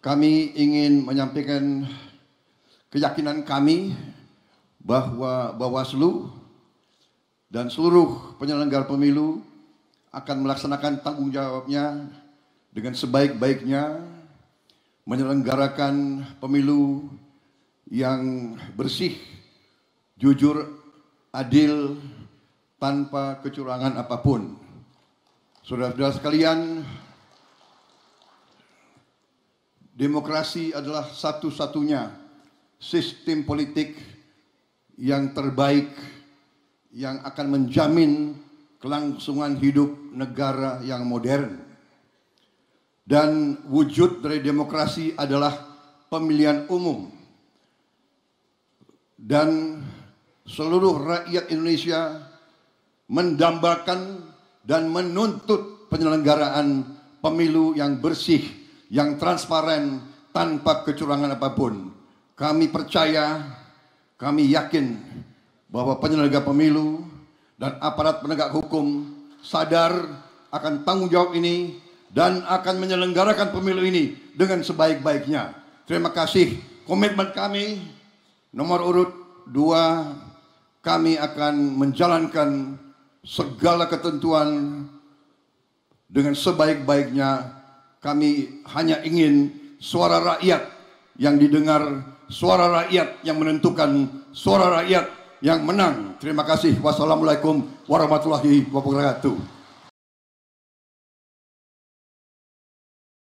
Kami ingin menyampaikan keyakinan kami bahwa Bawaslu dan seluruh penyelenggara pemilu akan melaksanakan tanggung jawabnya dengan sebaik-baiknya menyelenggarakan pemilu yang bersih, jujur, adil, tanpa kecurangan apapun. Saudara-saudara sekalian, Demokrasi adalah satu-satunya sistem politik yang terbaik yang akan menjamin kelangsungan hidup negara yang modern. Dan wujud dari demokrasi adalah pemilihan umum. Dan seluruh rakyat Indonesia mendambakan dan menuntut penyelenggaraan pemilu yang bersih yang transparan tanpa kecurangan apapun. Kami percaya, kami yakin bahwa penyelenggara pemilu dan aparat penegak hukum sadar akan tanggung jawab ini dan akan menyelenggarakan pemilu ini dengan sebaik-baiknya. Terima kasih komitmen kami nomor urut dua kami akan menjalankan segala ketentuan dengan sebaik-baiknya kami hanya ingin suara rakyat yang didengar, suara rakyat yang menentukan, suara rakyat yang menang. Terima kasih. Wassalamualaikum warahmatullahi wabarakatuh.